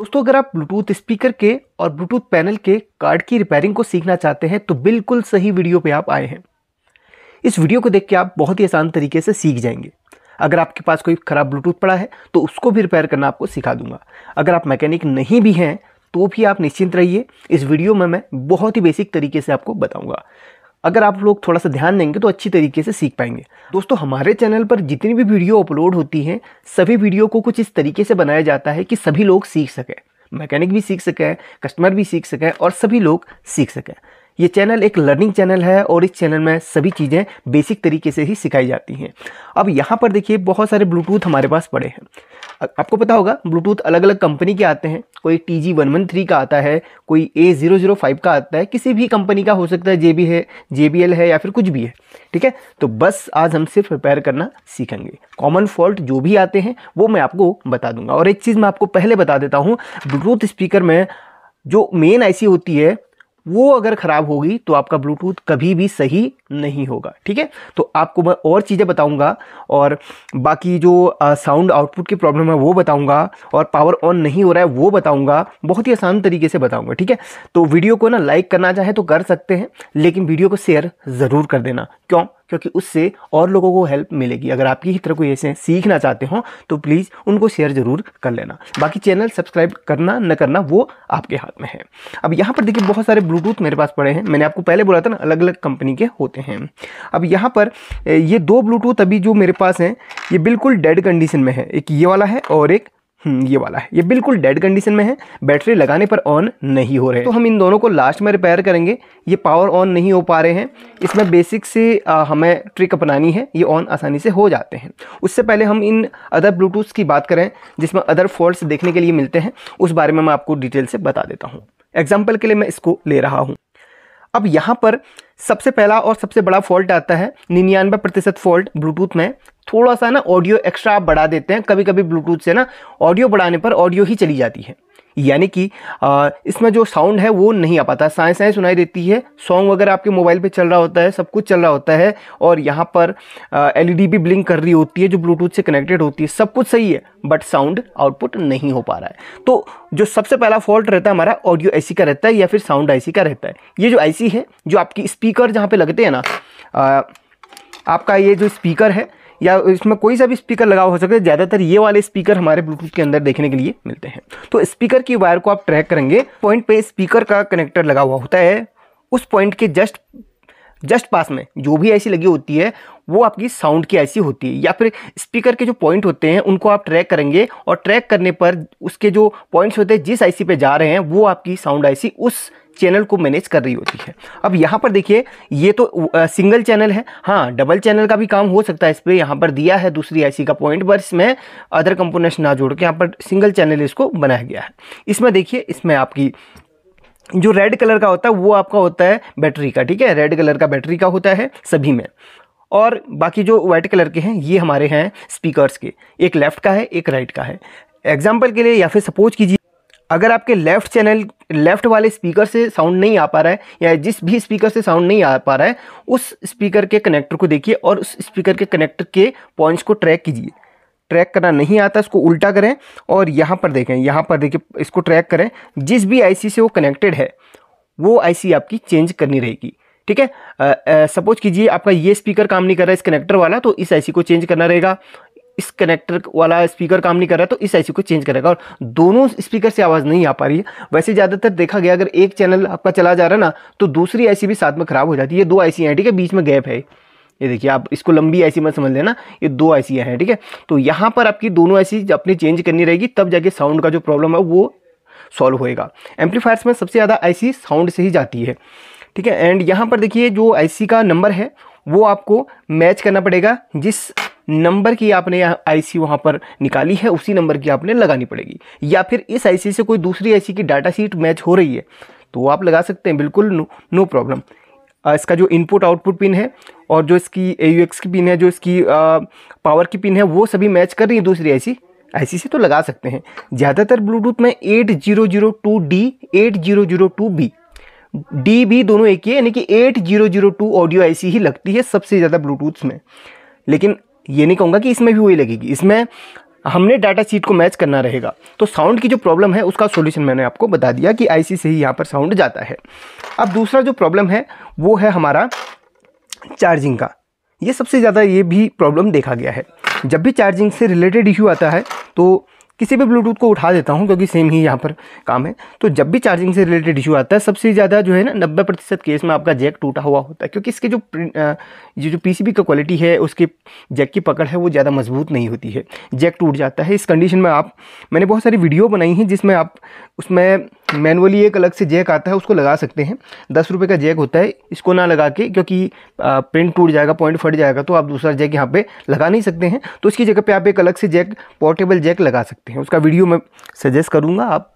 दोस्तों अगर आप ब्लूटूथ स्पीकर के और ब्लूटूथ पैनल के कार्ड की रिपेयरिंग को सीखना चाहते हैं तो बिल्कुल सही वीडियो पे आप आए हैं इस वीडियो को देख के आप बहुत ही आसान तरीके से सीख जाएंगे अगर आपके पास कोई ख़राब ब्लूटूथ पड़ा है तो उसको भी रिपेयर करना आपको सिखा दूंगा अगर आप मैकेनिक नहीं भी हैं तो भी आप निश्चिंत रहिए इस वीडियो में मैं बहुत ही बेसिक तरीके से आपको बताऊंगा अगर आप लोग थोड़ा सा ध्यान देंगे तो अच्छी तरीके से सीख पाएंगे दोस्तों हमारे चैनल पर जितनी भी वीडियो अपलोड होती हैं सभी वीडियो को कुछ इस तरीके से बनाया जाता है कि सभी लोग सीख सकें मैकेनिक भी सीख सकें कस्टमर भी सीख सकें और सभी लोग सीख सकें ये चैनल एक लर्निंग चैनल है और इस चैनल में सभी चीज़ें बेसिक तरीके से ही सिखाई जाती हैं अब यहाँ पर देखिए बहुत सारे ब्लूटूथ हमारे पास पड़े हैं आपको पता होगा ब्लूटूथ अलग अलग कंपनी के आते हैं कोई T G one one three का आता है कोई ए ज़ीरो ज़ीरो फाइव का आता है किसी भी कंपनी का हो सकता है जे बी है जे बी एल है या फिर कुछ भी है ठीक है तो बस आज हम सिर्फ रिपेयर करना सीखेंगे कॉमन फॉल्ट जो भी आते हैं वो मैं आपको बता दूंगा और एक चीज़ मैं आपको पहले बता देता हूँ ब्लूटूथ स्पीकर में जो मेन आईसी होती है वो अगर ख़राब होगी तो आपका ब्लूटूथ कभी भी सही नहीं होगा ठीक है तो आपको मैं और चीज़ें बताऊंगा और बाकी जो साउंड आउटपुट की प्रॉब्लम है वो बताऊंगा और पावर ऑन नहीं हो रहा है वो बताऊंगा बहुत ही आसान तरीके से बताऊंगा ठीक है तो वीडियो को ना लाइक करना चाहे तो कर सकते हैं लेकिन वीडियो को शेयर ज़रूर कर देना क्यों क्योंकि उससे और लोगों को हेल्प मिलेगी अगर आपकी ही तरह कोई ऐसे सीखना चाहते हो तो प्लीज़ उनको शेयर ज़रूर कर लेना बाकी चैनल सब्सक्राइब करना न करना वो आपके हाथ में है अब यहाँ पर देखिए बहुत सारे ब्लूटूथ मेरे पास पड़े हैं मैंने आपको पहले बोला था ना अलग अलग कंपनी के होते हैं अब यहाँ पर ये दो ब्लूटूथ अभी जो मेरे पास हैं ये बिल्कुल डेड कंडीशन में है एक ये वाला है और एक हम्म, ये वाला है ये बिल्कुल डेड कंडीशन में है बैटरी लगाने पर ऑन नहीं हो रहे तो हम इन दोनों को लास्ट में रिपेयर करेंगे ये पावर ऑन नहीं हो पा रहे हैं इसमें बेसिक से आ, हमें ट्रिक अपनानी है ये ऑन आसानी से हो जाते हैं उससे पहले हम इन अदर ब्लूटूथ की बात करें जिसमें अदर फॉल्ट देखने के लिए मिलते हैं उस बारे में मैं आपको डिटेल से बता देता हूँ एग्जाम्पल के लिए मैं इसको ले रहा हूँ अब यहाँ पर सबसे पहला और सबसे बड़ा फॉल्ट आता है निन्यानवे प्रतिशत फॉल्ट ब्लूटूथ में थोड़ा सा ना ऑडियो एक्स्ट्रा आप बढ़ा देते हैं कभी कभी ब्लूटूथ से ना ऑडियो बढ़ाने पर ऑडियो ही चली जाती है यानी कि इसमें जो साउंड है वो नहीं आ पाता साएँ साएँ सुनाई देती है सॉन्ग वगैरह आपके मोबाइल पे चल रहा होता है सब कुछ चल रहा होता है और यहाँ पर एलईडी भी ब्लिंक कर रही होती है जो ब्लूटूथ से कनेक्टेड होती है सब कुछ सही है बट साउंड आउटपुट नहीं हो पा रहा है तो जो सबसे पहला फॉल्ट रहता है हमारा ऑडियो ए का रहता है या फिर साउंड आई का रहता है ये जो आई है जो आपकी स्पीकर जहाँ पर लगते हैं ना आपका ये जो स्पीकर है या इसमें कोई सा भी स्पीकर लगा हो सकता है ज़्यादातर ये वाले स्पीकर हमारे ब्लूटूथ के अंदर देखने के लिए मिलते हैं तो स्पीकर की वायर को आप ट्रैक करेंगे पॉइंट पे स्पीकर का कनेक्टर लगा हुआ होता है उस पॉइंट के जस्ट जस्ट पास में जो भी ऐसी लगी होती है वो आपकी साउंड की ऐसी होती है या फिर स्पीकर के जो पॉइंट होते हैं उनको आप ट्रैक करेंगे और ट्रैक करने पर उसके जो पॉइंट्स होते हैं जिस आईसी पे जा रहे हैं वो आपकी साउंड आईसी उस चैनल को मैनेज कर रही होती है अब यहाँ पर देखिए ये तो सिंगल चैनल है हाँ डबल चैनल का भी काम हो सकता है इस पर यहाँ पर दिया है दूसरी आईसी का पॉइंट पर इसमें अदर कंपोनेंट्स ना जोड़ के यहाँ पर सिंगल चैनल इसको बनाया गया है इसमें देखिए इसमें आपकी जो रेड कलर का होता है वो आपका होता है बैटरी का ठीक है रेड कलर का बैटरी का होता है सभी में और बाकी जो वाइट कलर के हैं ये हमारे हैं स्पीकर्स के एक लेफ़्ट का है एक राइट का है एग्जाम्पल के लिए या फिर सपोज कीजिए अगर आपके लेफ़्ट चैनल लेफ़्ट वाले स्पीकर से साउंड नहीं आ पा रहा है या जिस भी स्पीकर से साउंड नहीं आ पा रहा है उस स्पीकर के कनेक्टर को देखिए और उस स्पीकर के कनेक्टर के पॉइंट्स को ट्रैक कीजिए ट्रैक करना नहीं आता इसको उल्टा करें और यहाँ पर देखें यहाँ पर देखिए इसको ट्रैक करें जिस भी आईसी से वो कनेक्टेड है वो आईसी आपकी चेंज करनी रहेगी ठीक है सपोज कीजिए आपका ये स्पीकर काम नहीं कर रहा है इस कनेक्टर वाला तो इस आईसी को चेंज करना रहेगा इस कनेक्टर वाला स्पीकर काम नहीं कर रहा है तो इस आईसी को चेंज करेगा और दोनों स्पीकर से आवाज़ नहीं आ पा रही है वैसे ज़्यादातर देखा गया अगर एक चैनल आपका चला जा रहा है ना तो दूसरी आईसी भी साथ में ख़राब हो जाती है ये दो आईसी हैं ठीक है बीच में गैप है ये देखिए आप इसको लंबी आईसी मत समझ लेना ये दो आईसी हैं ठीक है थीके? तो यहाँ पर आपकी दोनों आईसी अपनी चेंज करनी रहेगी तब जाके साउंड का जो प्रॉब्लम है वो सॉल्व होएगा एम्पलीफायर्स में सबसे ज़्यादा आईसी साउंड से ही जाती है ठीक है एंड यहाँ पर देखिए जो आईसी का नंबर है वो आपको मैच करना पड़ेगा जिस नंबर की आपने आईसी वहाँ पर निकाली है उसी नंबर की आपने लगानी पड़ेगी या फिर इस आईसी से कोई दूसरी आईसी की डाटा सीट मैच हो रही है तो आप लगा सकते हैं बिल्कुल नो प्रॉब्लम इसका जो इनपुट आउटपुट पिन है और जो इसकी ए की पिन है जो इसकी आ, पावर की पिन है वो सभी मैच कर रही है दूसरी ऐसी ऐसी से तो लगा सकते हैं ज़्यादातर ब्लूटूथ में eight zero zero two D eight zero zero two B D B दोनों एक ही है यानी कि eight zero zero two audio IC ही लगती है सबसे ज़्यादा ब्लूटूथ में लेकिन ये नहीं कहूँगा कि इसमें भी वही लगेगी इसमें हमने डाटा शीट को मैच करना रहेगा तो साउंड की जो प्रॉब्लम है उसका सॉल्यूशन मैंने आपको बता दिया कि आईसी से ही यहाँ पर साउंड जाता है अब दूसरा जो प्रॉब्लम है वो है हमारा चार्जिंग का ये सबसे ज़्यादा ये भी प्रॉब्लम देखा गया है जब भी चार्जिंग से रिलेटेड इश्यू आता है तो किसी भी ब्लूटूथ को उठा देता हूँ क्योंकि सेम ही यहाँ पर काम है तो जब भी चार्जिंग से रिलेटेड इशू आता है सबसे ज़्यादा जो है ना नब्बे प्रतिशत केस में आपका जैक टूटा हुआ होता है क्योंकि इसके जो ये जो पीसीबी का क्वालिटी है उसके जैक की पकड़ है वो ज़्यादा मजबूत नहीं होती है जैक टूट जाता है इस कंडीशन में आप मैंने बहुत सारी वीडियो बनाई हैं जिसमें आप उसमें मैनुअली एक अलग से जैक आता है उसको लगा सकते हैं दस रुपये का जैक होता है इसको ना लगा के क्योंकि प्रिंट टूट जाएगा पॉइंट फट जाएगा तो आप दूसरा जैक यहाँ पे लगा नहीं सकते हैं तो इसकी जगह पे आप एक अलग से जैक पोर्टेबल जैक लगा सकते हैं उसका वीडियो मैं सजेस्ट करूँगा आप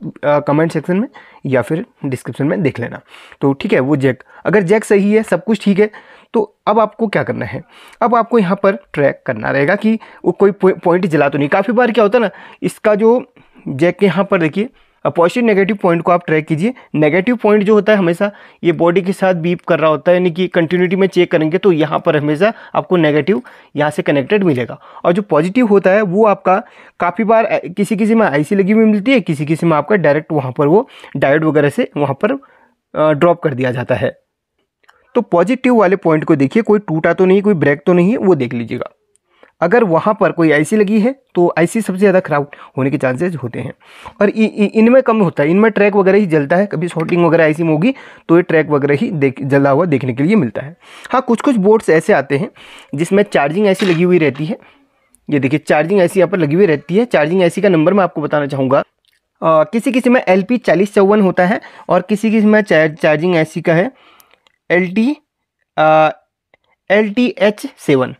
कमेंट सेक्शन में या फिर डिस्क्रिप्शन में देख लेना तो ठीक है वो जैक अगर जैक सही है सब कुछ ठीक है तो अब आपको क्या करना है अब आपको यहाँ पर ट्रैक करना रहेगा कि वो कोई पॉइंट जला तो नहीं काफ़ी बार क्या होता है ना इसका जो जैक यहाँ पर देखिए अब पॉजिटिव नेगेटिव पॉइंट को आप ट्रैक कीजिए नेगेटिव पॉइंट जो होता है हमेशा ये बॉडी के साथ बीप कर रहा होता है यानी कि कंटिन्यूटी में चेक करेंगे तो यहाँ पर हमेशा आपको नेगेटिव यहाँ से कनेक्टेड मिलेगा और जो पॉजिटिव होता है वो आपका काफ़ी बार किसी किसी में आईसी लगी हुई मिलती है किसी किसी में आपका डायरेक्ट वहाँ पर वो डायट वगैरह से वहाँ पर ड्रॉप कर दिया जाता है तो पॉजिटिव वाले पॉइंट को देखिए कोई टूटा तो नहीं कोई ब्रेक तो नहीं है वो देख लीजिएगा अगर वहाँ पर कोई आईसी लगी है तो आईसी सबसे ज़्यादा खराब होने के चांसेस होते हैं और इनमें कम होता है इनमें ट्रैक वगैरह ही जलता है कभी शॉर्टिंग वगैरह आईसी में होगी तो ये ट्रैक वगैरह ही देख जला हुआ देखने के लिए मिलता है हाँ कुछ कुछ बोर्ड्स ऐसे आते हैं जिसमें चार्जिंग ऐसी लगी हुई रहती है ये देखिए चार्जिंग ऐसी यहाँ पर लगी हुई रहती है चार्जिंग ऐसी का नंबर मैं आपको बताना चाहूँगा किसी किसी में एल पी चालीस चौवन होता है और किसी किसी में चार्जिंग ऐसी का है L T L T H seven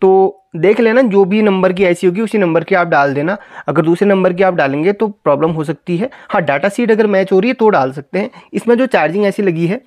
तो देख लेना जो भी नंबर की आईसी होगी उसी नंबर की आप डाल देना अगर दूसरे नंबर की आप डालेंगे तो प्रॉब्लम हो सकती है हाँ डाटा सीट अगर मैच हो रही है तो डाल सकते हैं इसमें जो चार्जिंग ऐसी लगी है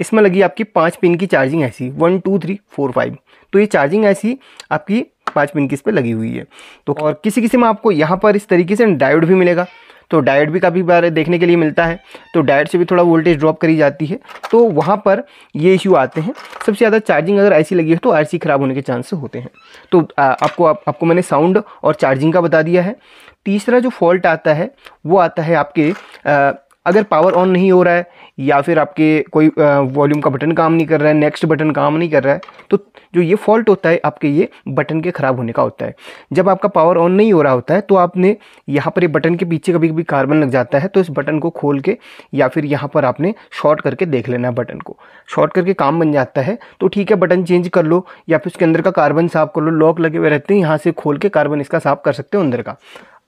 इसमें लगी आपकी पाँच पिन की charging IC one two three four five तो ये चार्जिंग ऐसी आपकी पाँच पिन की इस पर लगी हुई है तो और किसी किसी में आपको यहाँ पर इस तरीके से डायोड भी मिलेगा तो डायोड भी काफ़ी बार देखने के लिए मिलता है तो डायोड से भी थोड़ा वोल्टेज ड्रॉप करी जाती है तो वहाँ पर ये इश्यू आते हैं सबसे ज़्यादा चार्जिंग अगर ऐसी लगी है तो आर ख़राब होने के चांसेस होते हैं तो आ, आपको आप, आपको मैंने साउंड और चार्जिंग का बता दिया है तीसरा जो फॉल्ट आता है वो आता है आपके आ, अगर पावर ऑन नहीं हो रहा है या फिर आपके कोई वॉल्यूम का बटन काम नहीं कर रहा है नेक्स्ट बटन काम नहीं कर रहा है तो जो ये फॉल्ट होता है आपके ये बटन के ख़राब होने का होता है जब आपका पावर ऑन नहीं हो रहा होता है तो आपने यहाँ पर ये बटन के पीछे कभी कभी कार्बन लग जाता है तो इस बटन को खोल के या फिर यहाँ पर आपने शॉर्ट करके देख लेना है बटन को शॉर्ट करके काम बन जाता है तो ठीक है बटन चेंज कर लो या फिर उसके अंदर का कार्बन साफ कर लो लॉक लगे हुए रहते हैं यहाँ से खोल के कार्बन इसका साफ कर सकते हो अंदर का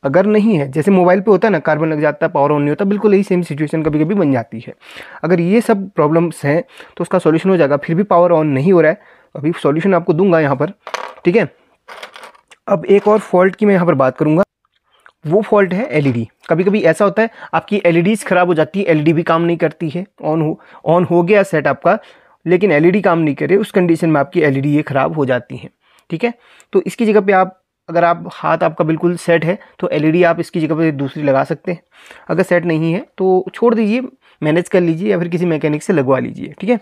अगर नहीं है जैसे मोबाइल पे होता है ना कार्बन लग जाता है पावर ऑन नहीं होता बिल्कुल यही सेम सिचुएशन कभी कभी बन जाती है अगर ये सब प्रॉब्लम्स हैं तो उसका सॉल्यूशन हो जाएगा फिर भी पावर ऑन नहीं हो रहा है अभी सॉल्यूशन आपको दूंगा यहाँ पर ठीक है अब एक और फॉल्ट की मैं यहाँ पर बात करूँगा वो फॉल्ट है एल e कभी कभी ऐसा होता है आपकी एल e ख़राब हो जाती है एल e भी काम नहीं करती है ऑन हो ऑन हो गया सेट आपका लेकिन एल काम नहीं करे उस कंडीशन में आपकी एल ये ख़राब हो जाती है ठीक है तो इसकी जगह पे आप अगर आप हाथ आपका बिल्कुल सेट है तो एलईडी e आप इसकी जगह पर दूसरी लगा सकते हैं अगर सेट नहीं है तो छोड़ दीजिए मैनेज कर लीजिए या फिर किसी मैकेनिक से लगवा लीजिए ठीक है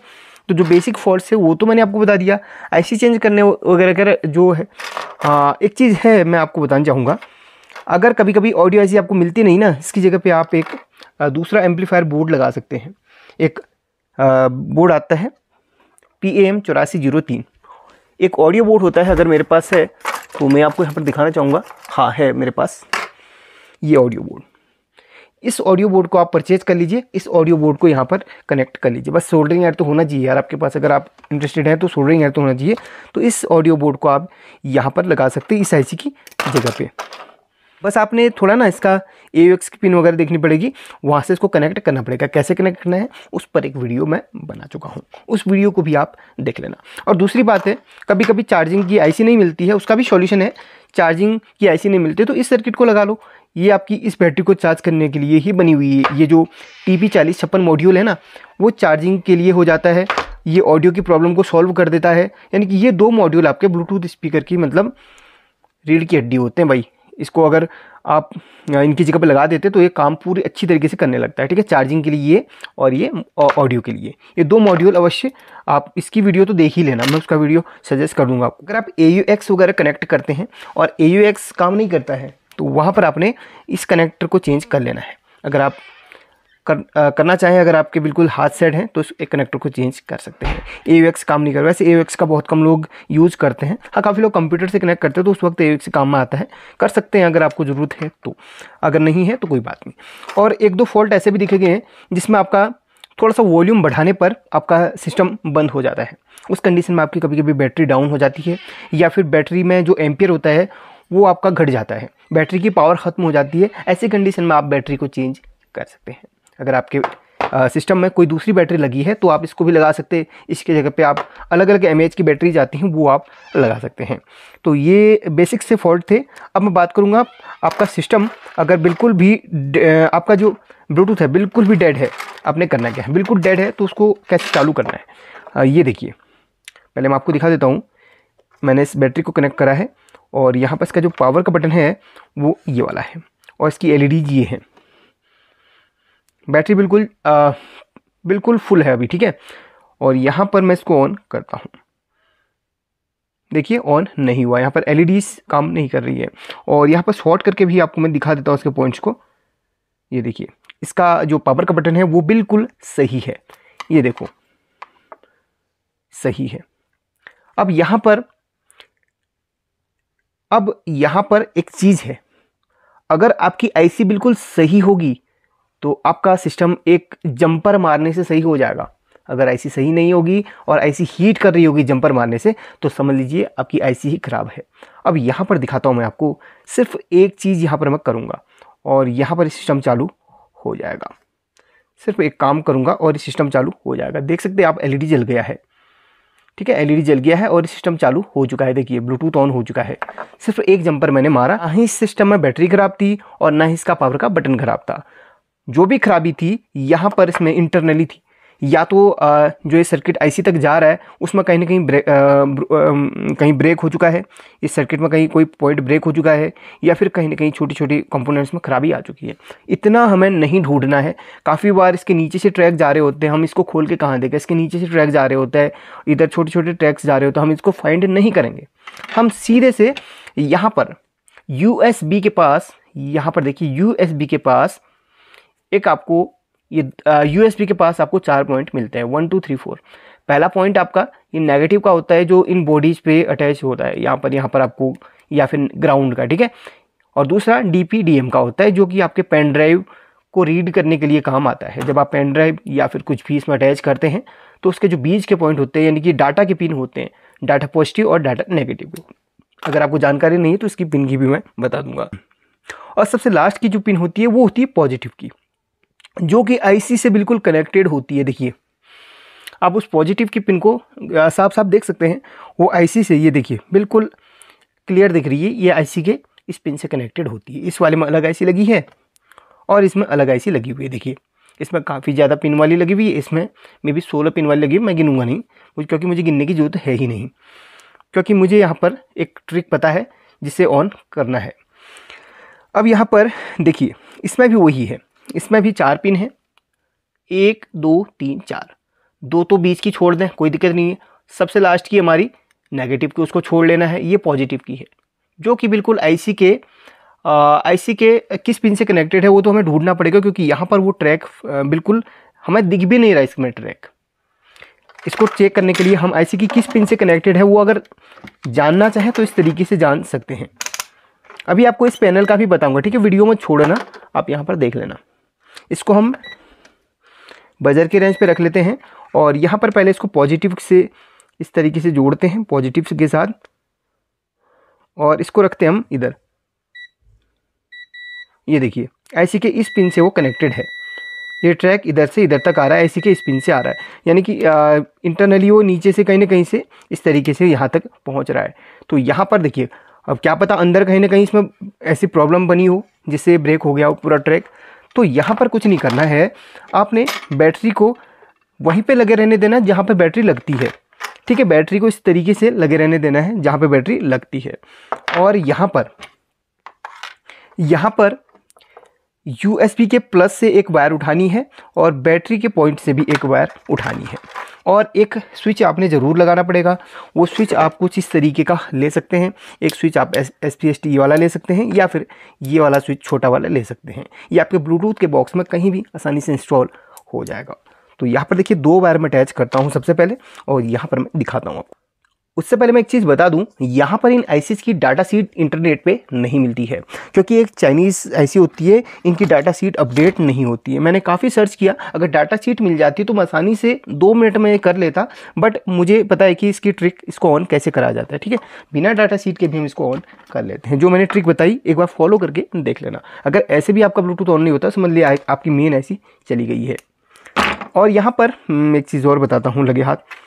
तो जो बेसिक फॉल्ट है वो तो मैंने आपको बता दिया आईसी चेंज करने वगैरह अगर जो है आ, हाँ, एक चीज़ है मैं आपको बताना चाहूँगा अगर कभी कभी ऑडियो ऐसी आपको मिलती नहीं ना इसकी जगह पे आप एक दूसरा एम्पलीफायर बोर्ड लगा सकते हैं एक बोर्ड आता है पी एम चौरासी जीरो तीन एक ऑडियो बोर्ड होता है अगर मेरे पास है तो मैं आपको यहाँ पर दिखाना चाहूँगा हाँ है मेरे पास ये ऑडियो बोर्ड इस ऑडियो बोर्ड को आप परचेज कर लीजिए इस ऑडियो बोर्ड को यहाँ पर कनेक्ट कर लीजिए बस सोल्डरिंग एयर तो होना चाहिए यार आपके पास अगर आप इंटरेस्टेड हैं तो सोल्डरिंग एयर तो होना चाहिए तो इस ऑडियो बोर्ड को आप यहाँ पर लगा सकते हैं इस आई की जगह पर बस आपने थोड़ा ना इसका ए की पिन वगैरह देखनी पड़ेगी वहाँ से इसको कनेक्ट करना पड़ेगा कैसे कनेक्ट करना है उस पर एक वीडियो मैं बना चुका हूँ उस वीडियो को भी आप देख लेना और दूसरी बात है कभी कभी चार्जिंग की आईसी नहीं मिलती है उसका भी सॉल्यूशन है चार्जिंग की आईसी नहीं मिलती तो इस सर्किट को लगा लो ये आपकी इस बैटरी को चार्ज करने के लिए ही बनी हुई है ये जो टी पी चालीस छप्पन मॉड्यूल है ना वो चार्जिंग के लिए हो जाता है ये ऑडियो की प्रॉब्लम को सॉल्व कर देता है यानी कि ये दो मॉड्यूल आपके ब्लूटूथ स्पीकर की मतलब रीढ़ की हड्डी होते हैं भाई इसको अगर आप इनकी जगह पर लगा देते तो ये काम पूरी अच्छी तरीके से करने लगता है ठीक है चार्जिंग के लिए ये और ये ऑडियो के लिए ये दो मॉड्यूल अवश्य आप इसकी वीडियो तो देख ही लेना मैं उसका वीडियो सजेस्ट कर दूँगा अगर आप ए वगैरह कनेक्ट करते हैं और ए काम नहीं करता है तो वहाँ पर आपने इस कनेक्टर को चेंज कर लेना है अगर आप कर, आ, करना चाहें अगर आपके बिल्कुल हाथ सेट हैं तो एक कनेक्टर को चेंज कर सकते हैं ए काम नहीं कर वैसे ए का बहुत कम लोग यूज़ करते हैं हाँ काफ़ी लोग कंप्यूटर से कनेक्ट करते हैं तो उस वक्त ए काम में आता है कर सकते हैं अगर आपको ज़रूरत है तो अगर नहीं है तो कोई बात नहीं और एक दो फॉल्ट ऐसे भी दिखे गए हैं जिसमें आपका थोड़ा सा वॉल्यूम बढ़ाने पर आपका सिस्टम बंद हो जाता है उस कंडीशन में आपकी कभी कभी बैटरी डाउन हो जाती है या फिर बैटरी में जो एम्पियर होता है वो आपका घट जाता है बैटरी की पावर ख़त्म हो जाती है ऐसी कंडीशन में आप बैटरी को चेंज कर सकते हैं अगर आपके सिस्टम में कोई दूसरी बैटरी लगी है तो आप इसको भी लगा सकते हैं इसके जगह पे आप अलग अलग एम की बैटरी जाती हैं वो आप लगा सकते हैं तो ये बेसिक से फॉल्ट थे अब मैं बात करूँगा आपका सिस्टम अगर बिल्कुल भी आपका जो ब्लूटूथ है बिल्कुल भी डेड है आपने करना क्या है बिल्कुल डेड है तो उसको कैसे चालू करना है ये देखिए पहले मैं आपको दिखा देता हूँ मैंने इस बैटरी को कनेक्ट करा है और यहाँ पर इसका जो पावर का बटन है वो ये वाला है और इसकी एल e ये है बैटरी बिल्कुल आ, बिल्कुल फुल है अभी ठीक है और यहाँ पर मैं इसको ऑन करता हूँ देखिए ऑन नहीं हुआ यहाँ पर एल e काम नहीं कर रही है और यहाँ पर शॉर्ट करके भी आपको मैं दिखा देता हूँ उसके पॉइंट्स को ये देखिए इसका जो पावर का बटन है वो बिल्कुल सही है ये देखो सही है अब यहाँ पर अब यहाँ पर एक चीज़ है अगर आपकी आईसी बिल्कुल सही होगी तो आपका सिस्टम एक जंपर मारने से सही हो जाएगा अगर आईसी सही नहीं होगी और आईसी हीट कर रही होगी जंपर मारने से तो समझ लीजिए आपकी आईसी ही ख़राब है अब यहाँ पर दिखाता हूँ मैं आपको सिर्फ एक चीज़ यहाँ पर मैं करूँगा और यहाँ पर सिस्टम चालू हो जाएगा सिर्फ एक काम करूँगा और सिस्टम चालू हो जाएगा देख सकते आप एल जल गया है ठीक है एलईडी जल गया है और सिस्टम चालू हो चुका है देखिए ब्लूटूथ ऑन हो चुका है सिर्फ एक जंपर मैंने मारा ना ही सिस्टम में बैटरी खराब थी और ना ही इसका पावर का बटन खराब था जो भी खराबी थी यहाँ पर इसमें इंटरनली थी या तो जो ये सर्किट आईसी तक जा रहा है उसमें कहीं ना कहीं ब्रेक कहीं ब्रेक हो चुका है इस सर्किट में कहीं कोई पॉइंट ब्रेक हो चुका है या फिर कहीं ना कहीं छोटी छोटी कंपोनेंट्स में खराबी आ चुकी है इतना हमें नहीं ढूंढना है काफ़ी बार इसके नीचे से ट्रैक जा रहे होते हैं हम इसको खोल के कहाँ देखें इसके नीचे से ट्रैक जा रहे होते हैं इधर छोटे छोटे ट्रैक्स जा रहे होते हैं हम इसको फाइंड नहीं करेंगे हम सीधे से यहाँ पर यू के पास यहाँ पर देखिए यू के पास एक आपको ये यूएसबी के पास आपको चार पॉइंट मिलते हैं वन टू थ्री फोर पहला पॉइंट आपका ये नेगेटिव का होता है जो इन बॉडीज़ पे अटैच होता है यहाँ पर यहाँ पर आपको या फिर ग्राउंड का ठीक है और दूसरा डी पी का होता है जो कि आपके पेन ड्राइव को रीड करने के लिए काम आता है जब आप पेन ड्राइव या फिर कुछ भी इसमें अटैच करते हैं तो उसके जो बीज के पॉइंट होते हैं यानी कि डाटा के पिन होते हैं डाटा पॉजिटिव और डाटा नेगेटिव अगर आपको जानकारी नहीं है तो इसकी पिन की भी मैं बता दूंगा और सबसे लास्ट की जो पिन होती है वो होती है पॉजिटिव की जो कि आईसी से बिल्कुल कनेक्टेड होती है देखिए आप उस पॉजिटिव की पिन को साफ साफ देख सकते हैं वो आईसी से ये देखिए बिल्कुल क्लियर दिख रही है ये आईसी के इस पिन से कनेक्टेड होती है इस वाले में अलग आईसी लगी है और इसमें अलग आईसी लगी हुई है देखिए इसमें काफ़ी ज़्यादा पिन वाली लगी हुई है इसमें मे बी सोलह पिन वाली लगी मैं गिनूंगा नहीं क्योंकि मुझे गिनने की ज़रूरत है ही नहीं क्योंकि मुझे यहाँ पर एक ट्रिक पता है जिसे ऑन करना है अब यहाँ पर देखिए इसमें भी वही है इसमें भी चार पिन है एक दो तीन चार दो तो बीच की छोड़ दें कोई दिक्कत नहीं है सबसे लास्ट की हमारी नेगेटिव की उसको छोड़ लेना है ये पॉजिटिव की है जो कि बिल्कुल आईसी के आईसी के किस पिन से कनेक्टेड है वो तो हमें ढूंढना पड़ेगा क्योंकि यहाँ पर वो ट्रैक बिल्कुल हमें दिख भी नहीं रहा इसमें ट्रैक इसको चेक करने के लिए हम आईसी की किस पिन से कनेक्टेड है वो अगर जानना चाहें तो इस तरीके से जान सकते हैं अभी आपको इस पैनल का भी बताऊंगा ठीक है वीडियो में छोड़ना आप यहाँ पर देख लेना इसको हम बजर के रेंज पे रख लेते हैं और यहाँ पर पहले इसको पॉजिटिव से इस तरीके से जोड़ते हैं पॉजिटिव के साथ और इसको रखते हैं हम इधर ये देखिए ऐसी के इस पिन से वो कनेक्टेड है ये ट्रैक इधर से इधर तक आ रहा है ऐसी के इस पिन से आ रहा है यानी कि इंटरनली वो नीचे से कहीं ना कहीं से इस तरीके से यहाँ तक पहुँच रहा है तो यहाँ पर देखिए अब क्या पता अंदर कहीं ना कहीं इसमें ऐसी प्रॉब्लम बनी हो जिससे ब्रेक हो गया हो पूरा ट्रैक तो यहाँ पर कुछ नहीं करना है आपने बैटरी को वहीं पे लगे रहने देना जहाँ पे बैटरी लगती है ठीक है बैटरी को इस तरीके से लगे रहने देना है जहाँ पे बैटरी लगती है और यहाँ पर यहाँ पर यू के प्लस से एक वायर उठानी है और बैटरी के पॉइंट से भी एक वायर उठानी है और एक स्विच आपने ज़रूर लगाना पड़ेगा वो स्विच आप कुछ इस तरीके का ले सकते हैं एक स्विच आप S S P S T वाला ले सकते हैं या फिर ये वाला स्विच छोटा वाला ले सकते हैं ये आपके ब्लूटूथ के बॉक्स में कहीं भी आसानी से इंस्टॉल हो जाएगा तो यहाँ पर देखिए दो वायर में अटैच करता हूँ सबसे पहले और यहाँ पर मैं दिखाता हूँ आपको उससे पहले मैं एक चीज़ बता दूं यहाँ पर इन आई की डाटा सीट इंटरनेट पे नहीं मिलती है क्योंकि एक चाइनीज़ ऐसी होती है इनकी डाटा सीट अपडेट नहीं होती है मैंने काफ़ी सर्च किया अगर डाटा सीट मिल जाती तो मैं आसानी से दो मिनट में कर लेता बट मुझे पता है कि इसकी ट्रिक इसको ऑन कैसे करा जाता है ठीक है बिना डाटा सीट के भी हम इसको ऑन कर लेते हैं जो मैंने ट्रिक बताई एक बार फॉलो करके देख लेना अगर ऐसे भी आपका ब्लूटूथ ऑन नहीं होता समझ लिया आपकी मेन ऐसी चली गई है और यहाँ पर मैं एक चीज़ और बताता हूँ लगे हाथ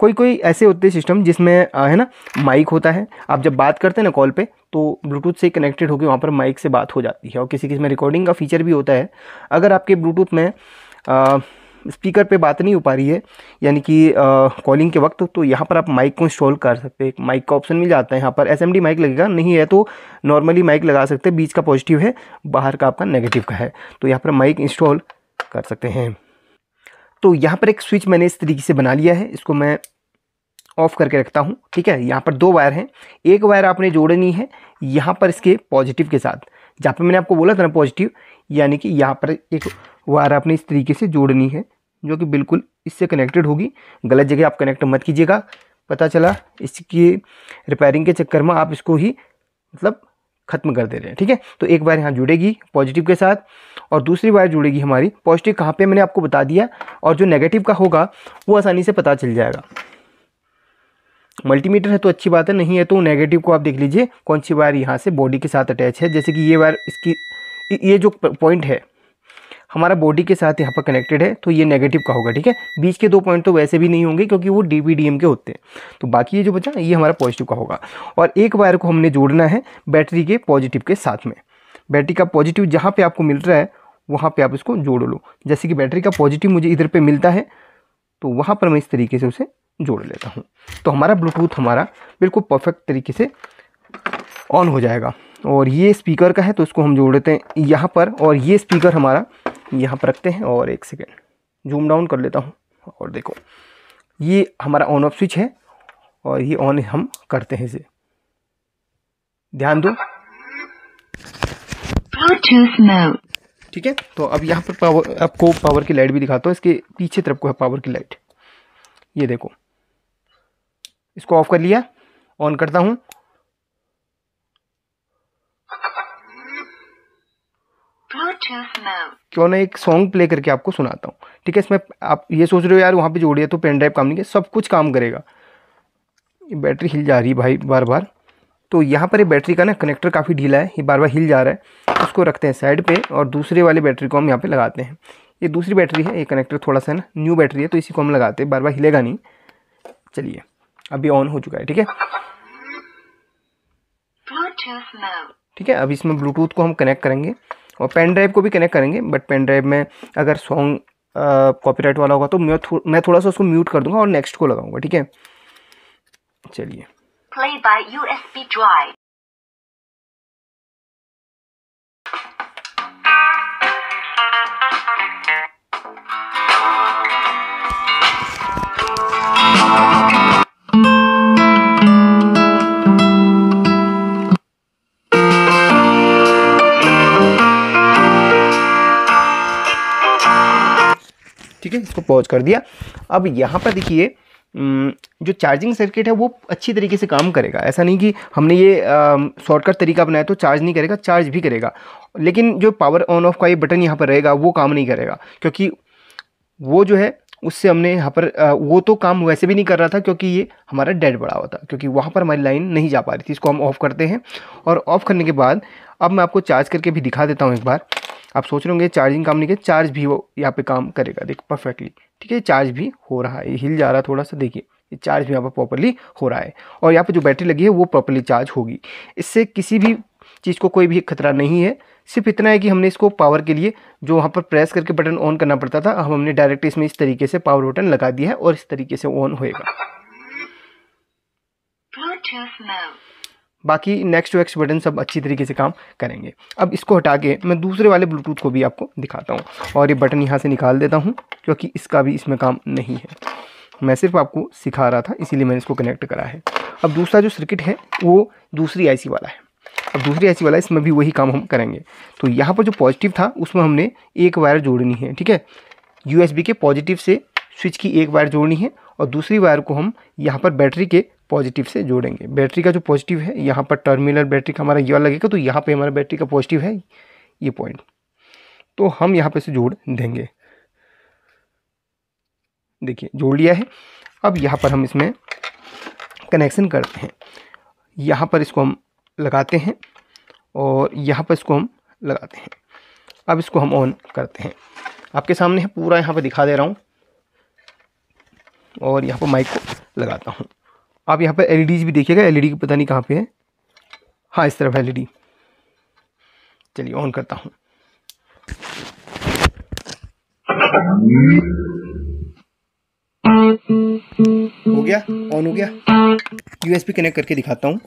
कोई कोई ऐसे होते हैं सिस्टम जिसमें है ना माइक होता है आप जब बात करते हैं ना कॉल पे तो ब्लूटूथ से कनेक्टेड होकर वहाँ पर माइक से बात हो जाती है और किसी किसी में रिकॉर्डिंग का फीचर भी होता है अगर आपके ब्लूटूथ में आ, स्पीकर पे बात नहीं हो पा रही है यानी कि कॉलिंग के वक्त तो यहाँ पर आप माइक को इंस्टॉल कर सकते हैं माइक का ऑप्शन मिल जाता है यहाँ पर एस माइक लगेगा नहीं है तो नॉर्मली माइक लगा सकते हैं बीच का पॉजिटिव है बाहर का आपका नेगेटिव का है तो यहाँ पर माइक इंस्टॉल कर सकते हैं तो यहाँ पर एक स्विच मैंने इस तरीके से बना लिया है इसको मैं ऑफ करके रखता हूँ ठीक है यहाँ पर दो वायर हैं एक वायर आपने जोड़नी है यहाँ पर इसके पॉजिटिव के साथ जहाँ पर मैंने आपको बोला था ना पॉजिटिव यानी कि यहाँ पर एक वायर आपने इस तरीके से जोड़नी है जो कि बिल्कुल इससे कनेक्टेड होगी गलत जगह आप कनेक्ट मत कीजिएगा पता चला इसकी रिपेयरिंग के चक्कर में आप इसको ही मतलब खत्म कर दे रहे हैं ठीक है तो एक वायर यहाँ जुड़ेगी पॉजिटिव के साथ और दूसरी वायर जुड़ेगी हमारी पॉजिटिव कहाँ पे मैंने आपको बता दिया और जो नेगेटिव का होगा वो आसानी से पता चल जाएगा मल्टीमीटर है तो अच्छी बात है नहीं है तो नेगेटिव को आप देख लीजिए कौन सी वायर यहाँ से बॉडी के साथ अटैच है जैसे कि ये वायर इसकी ये जो पॉइंट है हमारा बॉडी के साथ यहाँ पर कनेक्टेड है तो ये नेगेटिव का होगा ठीक है बीच के दो पॉइंट तो वैसे भी नहीं होंगे क्योंकि वो डी के होते हैं तो बाकी ये जो बचा ये हमारा पॉजिटिव का होगा और एक वायर को हमने जोड़ना है बैटरी के पॉजिटिव के साथ में बैटरी का पॉजिटिव जहाँ पर आपको मिल रहा है वहाँ पर आप इसको जोड़ लो जैसे कि बैटरी का पॉजिटिव मुझे इधर पर मिलता है तो वहाँ पर मैं इस तरीके से उसे जोड़ लेता हूँ तो हमारा ब्लूटूथ हमारा बिल्कुल परफेक्ट तरीके से ऑन हो जाएगा और ये स्पीकर का है तो इसको हम जोड़ देते हैं यहाँ पर और ये स्पीकर हमारा यहाँ पर रखते हैं और एक सेकेंड जूम डाउन कर लेता हूँ और देखो ये हमारा ऑन ऑफ स्विच है और ये ऑन हम करते हैं इसे ध्यान दो ठीक है तो अब यहाँ पर पावर आपको पावर की लाइट भी दिखाता हूँ इसके पीछे तरफ को है पावर की लाइट ये देखो इसको ऑफ कर लिया ऑन करता हूँ क्यों ना एक सॉन्ग प्ले करके आपको सुनाता हूँ ठीक है इसमें आप ये सोच रहे हो यार वहाँ पे जोड़िए तो पेन ड्राइव काम नहीं किया सब कुछ काम करेगा बैटरी हिल जा रही है भाई बार बार तो यहाँ पर ये बैटरी का ना कनेक्टर काफ़ी ढीला है ये बार बार हिल जा रहा है उसको रखते हैं साइड पर और दूसरे वाले बैटरी को हम यहाँ पर लगाते हैं ये दूसरी बैटरी है ये कनेक्टर थोड़ा सा ना न्यू बैटरी है तो इसी को हम लगाते हैं बार बार हिलेगा नहीं चलिए अभी ऑन हो चुका है ठीक है ठीक है अब इसमें ब्लूटूथ को हम कनेक्ट करेंगे और पेन ड्राइव को भी कनेक्ट करेंगे बट पेन ड्राइव में अगर सॉन्ग कॉपीराइट वाला होगा तो मैं थो, मैं थोड़ा सा उसको म्यूट कर दूंगा और नेक्स्ट को लगाऊंगा ठीक है चलिए ठीक है इसको पॉज कर दिया अब यहाँ पर देखिए जो चार्जिंग सर्किट है वो अच्छी तरीके से काम करेगा ऐसा नहीं कि हमने ये शॉर्टकट तरीका बनाया तो चार्ज नहीं करेगा चार्ज भी करेगा लेकिन जो पावर ऑन ऑफ का ये बटन यहाँ पर रहेगा वो काम नहीं करेगा क्योंकि वो जो है उससे हमने यहाँ पर वो तो काम वैसे भी नहीं कर रहा था क्योंकि ये हमारा डेड बड़ा हुआ था क्योंकि वहाँ पर हमारी लाइन नहीं जा पा रही थी इसको हम ऑफ़ करते हैं और ऑफ़ करने के बाद अब मैं आपको चार्ज करके भी दिखा देता हूँ एक बार आप सोच रहे होंगे चार्जिंग काम नहीं किया चार्ज भी वो यहाँ पे काम करेगा देख परफेक्टली ठीक है चार्ज भी हो रहा है हिल जा रहा है थोड़ा सा देखिए ये चार्ज भी यहाँ पर प्रॉपरली हो रहा है और यहाँ पर जो बैटरी लगी है वो प्रॉपरली चार्ज होगी इससे किसी भी चीज़ को कोई भी खतरा नहीं है सिर्फ इतना है कि हमने इसको पावर के लिए जो वहाँ पर प्रेस करके बटन ऑन करना पड़ता था हम हमने डायरेक्ट इसमें इस तरीके से पावर बटन लगा दिया है और इस तरीके से ऑन होएगा बाकी नेक्स्ट वेक्स बटन सब अच्छी तरीके से काम करेंगे अब इसको हटा के मैं दूसरे वाले ब्लूटूथ को भी आपको दिखाता हूँ और ये बटन यहाँ से निकाल देता हूँ क्योंकि इसका भी इसमें काम नहीं है मैं सिर्फ आपको सिखा रहा था इसीलिए मैंने इसको कनेक्ट करा है अब दूसरा जो सर्किट है वो दूसरी आईसी वाला है अब दूसरी ऐसी वाला इसमें भी वही काम हम करेंगे तो यहाँ पर जो पॉजिटिव था उसमें हमने एक वायर जोड़नी है ठीक है यूएसबी के पॉजिटिव से स्विच की एक वायर जोड़नी है और दूसरी वायर को हम यहाँ पर बैटरी के पॉजिटिव से जोड़ेंगे बैटरी का जो पॉजिटिव है यहाँ पर टर्मिनल बैटरी का हमारा यह लगेगा तो यहाँ पे हमारा बैटरी का पॉजिटिव है ये पॉइंट तो हम यहाँ पे से जोड़ देंगे देखिए जोड़ लिया है अब यहाँ पर हम इसमें कनेक्शन करते हैं यहाँ पर इसको हम लगाते हैं और यहाँ पर इसको हम लगाते हैं अब इसको हम ऑन करते हैं आपके सामने है पूरा यहाँ पर दिखा दे रहा हूँ और यहाँ पर माइक को लगाता हूँ आप यहाँ पर एल e भी देखिएगा एल ई e पता नहीं कहाँ पर है हाँ इस तरफ एल e चलिए ऑन करता हूँ हो गया ऑन हो गया यूएसपी कनेक्ट करके दिखाता हूँ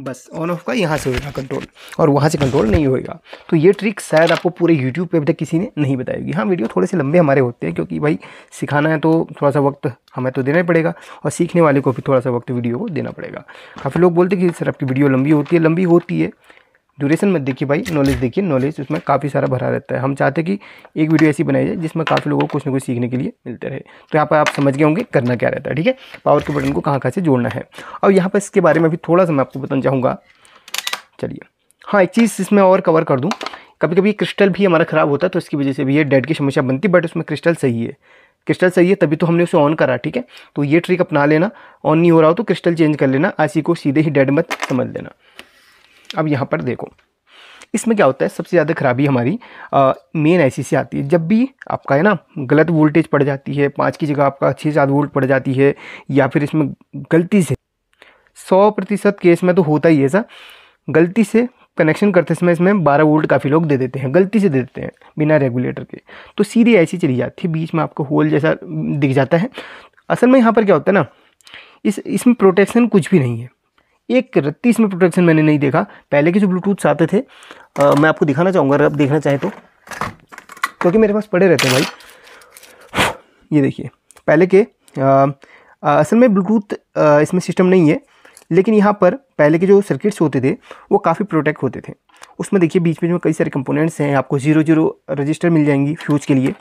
बस ऑन ऑफ का यहाँ से होगा कंट्रोल और वहाँ से कंट्रोल नहीं होएगा तो ये ट्रिक शायद आपको पूरे यूट्यूब पे अभी तक किसी ने नहीं बताई होगी हाँ वीडियो थोड़े से लंबे हमारे होते हैं क्योंकि भाई सिखाना है तो थोड़ा सा वक्त हमें तो देना ही पड़ेगा और सीखने वाले को भी थोड़ा सा वक्त वीडियो को देना पड़ेगा काफ़ी लोग बोलते कि सर आपकी वीडियो लंबी होती है लंबी होती है ड्यूरेशन मत देखिए भाई नॉलेज देखिए नॉलेज उसमें काफ़ी सारा भरा रहता है हम चाहते हैं कि एक वीडियो ऐसी बनाई जाए जिसमें काफ़ी लोगों को कुछ ना कुछ सीखने के लिए मिलते रहे तो यहाँ पर आप समझ गए होंगे करना क्या रहता है ठीक है पावर के बटन को कहाँ कहाँ से जोड़ना है और यहाँ पर इसके बारे में भी थोड़ा सा मैं आपको बताना चाहूँगा चलिए हाँ एक चीज़ इसमें और कवर कर दूँ कभी कभी क्रिस्टल भी हमारा ख़राब होता है तो इसकी वजह से भी ये डेड की समस्या बनती बट उसमें क्रिस्टल सही है क्रिस्टल सही है तभी तो हमने उसे ऑन करा ठीक है तो ये ट्रिक अपना लेना ऑन नहीं हो रहा हो तो क्रिस्टल चेंज कर लेना आईसी को सीधे ही डेड मत समझ लेना अब यहाँ पर देखो इसमें क्या होता है सबसे ज़्यादा खराबी हमारी मेन ऐसी से आती है जब भी आपका है ना गलत वोल्टेज पड़ जाती है पाँच की जगह आपका छः सात वोल्ट पड़ जाती है या फिर इसमें गलती से सौ प्रतिशत केस में तो होता ही ऐसा गलती से कनेक्शन करते समय इसमें बारह वोल्ट काफ़ी लोग दे देते हैं गलती से दे देते हैं बिना रेगुलेटर के तो सीधी ऐसी चली जाती है बीच में आपको होल जैसा दिख जाता है असल में यहाँ पर क्या होता है ना इस इसमें प्रोटेक्शन कुछ भी नहीं है एक रत्ती इसमें प्रोटेक्शन मैंने नहीं देखा पहले के जो ब्लूटूथ्स आते थे आ, मैं आपको दिखाना चाहूँगा अगर आप देखना चाहें तो क्योंकि मेरे पास पड़े रहते हैं भाई ये देखिए पहले के असल में ब्लूटूथ इसमें सिस्टम नहीं है लेकिन यहाँ पर पहले के जो सर्किट्स होते थे वो काफ़ी प्रोटेक्ट होते थे उसमें देखिए बीच बीच में कई सारे कंपोनेंट्स हैं आपको जीरो जीरो रजिस्टर मिल जाएंगी फ्यूज के लिए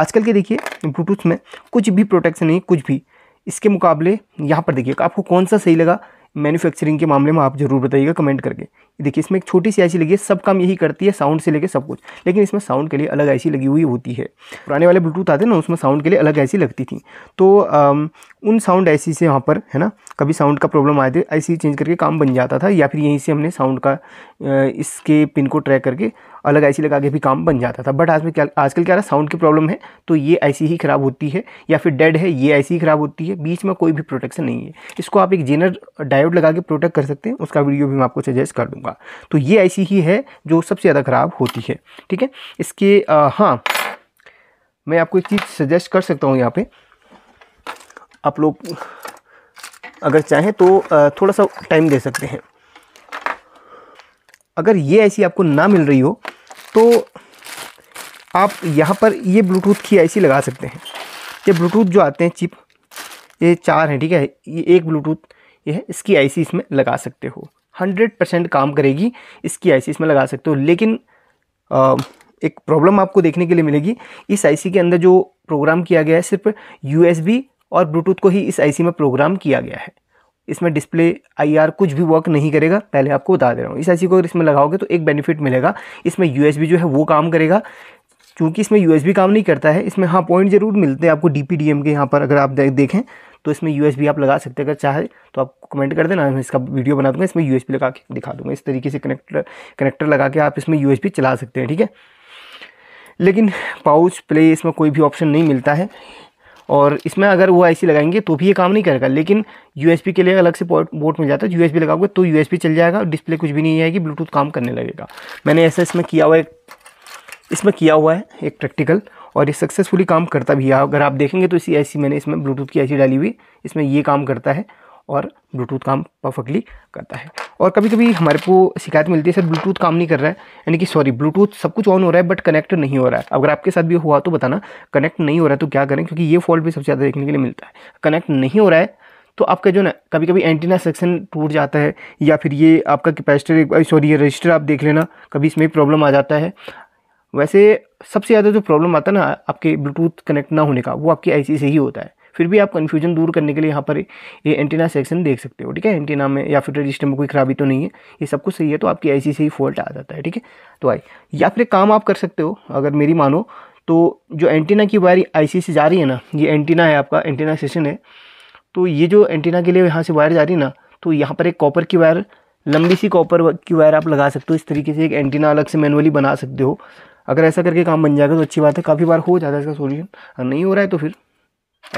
आजकल के देखिए ब्लूटूथ में कुछ भी प्रोटेक्शन नहीं कुछ भी इसके मुकाबले यहाँ पर देखिए आपको कौन सा सही लगा मैन्युफैक्चरिंग के मामले में आप जरूर बताइएगा कमेंट करके देखिए इसमें एक छोटी सी आईसी लगी है सब काम यही करती है साउंड से लेकर सब कुछ लेकिन इसमें साउंड के लिए अलग आईसी लगी हुई होती है पुराने वाले ब्लूटूथ आते ना उसमें साउंड के लिए अलग आईसी लगती थी तो आ, उन साउंड आईसी से वहाँ पर है ना कभी साउंड का प्रॉब्लम आए थे आई चेंज करके काम बन जाता था या फिर यहीं से हमने साउंड का इसके पिन को ट्रैक करके अलग आईसी लगा के भी काम बन जाता था बट आज में क्या आजकल क्या रहा साउंड की प्रॉब्लम है तो ये आईसी ही ख़राब होती है या फिर डेड है ये आईसी ही ख़राब होती है बीच में कोई भी प्रोटेक्शन नहीं है इसको आप एक जेनर डायोड लगा के प्रोटेक्ट कर सकते हैं उसका वीडियो भी मैं आपको सजेस्ट कर दूँगा तो ये आई ही है जो सबसे ज़्यादा ख़राब होती है ठीक है इसके हाँ मैं आपको एक चीज़ सजेस्ट कर सकता हूँ यहाँ पर आप लोग अगर चाहें तो थोड़ा सा टाइम दे सकते हैं अगर ये ऐसी आपको ना मिल रही हो तो आप यहाँ पर ये ब्लूटूथ की ऐसी लगा सकते हैं ये ब्लूटूथ जो आते हैं चिप ये चार हैं ठीक है ये एक ब्लूटूथ ये है इसकी आईसी इसमें लगा सकते हो हंड्रेड परसेंट काम करेगी इसकी आईसी इसमें लगा सकते हो लेकिन आ, एक प्रॉब्लम आपको देखने के लिए मिलेगी इस आईसी के अंदर जो प्रोग्राम किया गया है सिर्फ यूएसबी और ब्लूटूथ को ही इस आईसी में प्रोग्राम किया गया है इसमें डिस्प्ले आई कुछ भी वर्क नहीं करेगा पहले आपको बता दे रहा हूँ इस आई को अगर इसमें लगाओगे तो एक बेनिफिट मिलेगा इसमें यू जो है वो काम करेगा क्योंकि इसमें यू काम नहीं करता है इसमें हाँ पॉइंट ज़रूर मिलते हैं आपको डी के यहाँ पर अगर आप देखें तो इसमें यू आप लगा सकते अगर चाहे तो आप कमेंट कर देना मैं इसका वीडियो बना दूंगा इसमें यू लगा के दिखा दूंगा इस तरीके से कनेक्टर कनेक्टर लगा के आप इसमें यू चला सकते हैं ठीक है लेकिन पाउच प्ले इसमें कोई भी ऑप्शन नहीं मिलता है और इसमें अगर वो आईसी लगाएंगे तो भी ये काम नहीं करेगा लेकिन यू के लिए अलग से बोर्ड मिल जाता है यू लगाओगे तो यू चल जाएगा डिस्प्ले कुछ भी नहीं आएगी ब्लूटूथ काम करने लगेगा मैंने ऐसा इसमें किया हुआ है इसमें किया हुआ है एक प्रैक्टिकल और ये सक्सेसफुली काम करता भी है अगर आप देखेंगे तो इसी ऐसी मैंने इसमें ब्लूटूथ की ऐसी डाली हुई इसमें ये काम करता है और ब्लूटूथ काम परफेक्टली करता है और कभी कभी हमारे को शिकायत मिलती है सर ब्लूटूथ काम नहीं कर रहा है यानी कि सॉरी ब्लूटूथ सब कुछ ऑन हो रहा है बट कनेक्ट नहीं हो रहा है अगर आपके साथ भी हुआ तो बताना कनेक्ट नहीं हो रहा है तो क्या करें क्योंकि ये फॉल्ट भी सबसे ज़्यादा देखने के लिए मिलता है कनेक्ट नहीं हो रहा है तो आपका जो ना कभी कभी एंटीना सेक्शन टूट जाता है या फिर ये आपका कैपेसिटर सॉरी ये रजिस्टर आप देख लेना कभी इसमें प्रॉब्लम आ जाता है वैसे सबसे ज़्यादा जो प्रॉब्लम आता है ना आपके ब्लूटूथ कनेक्ट ना होने का वो आपकी आईसी से ही होता है फिर भी आप कन्फ्यूजन दूर करने के लिए यहाँ पर ये एंटीना सेक्शन देख सकते हो ठीक है एंटीना में या फिर रजिस्टर में कोई खराबी तो नहीं है ये सब कुछ सही है तो आपकी ऐसी से ही फॉल्ट आ जाता है ठीक है तो आई या फिर काम आप कर सकते हो अगर मेरी मानो तो जो एंटीना की वायर आईसी से जा रही है ना ये एंटीना है आपका एंटीना सेशन है तो ये जो एंटीना के लिए यहाँ से वायर जा रही है ना तो यहाँ पर एक कॉपर की वायर लंबी सी कॉपर की वायर आप लगा सकते हो इस तरीके से एक एंटीना अलग से मैनुअली बना सकते हो अगर ऐसा करके काम बन जाएगा तो अच्छी बात है काफ़ी बार हो जाता है इसका सोल्यूशन नहीं हो रहा है तो फिर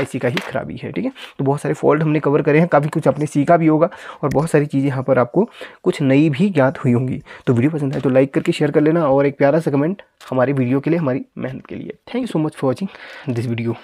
ऐसी का ही खराबी है ठीक है तो बहुत सारे फॉल्ट हमने कवर करे हैं काफ़ी कुछ आपने सीखा भी होगा और बहुत सारी चीज़ें यहाँ पर आपको कुछ नई भी ज्ञात हुई होंगी तो वीडियो पसंद आए तो लाइक करके शेयर कर लेना और एक प्यारा सा कमेंट हमारे वीडियो के लिए हमारी मेहनत के लिए thank you so much for watching this video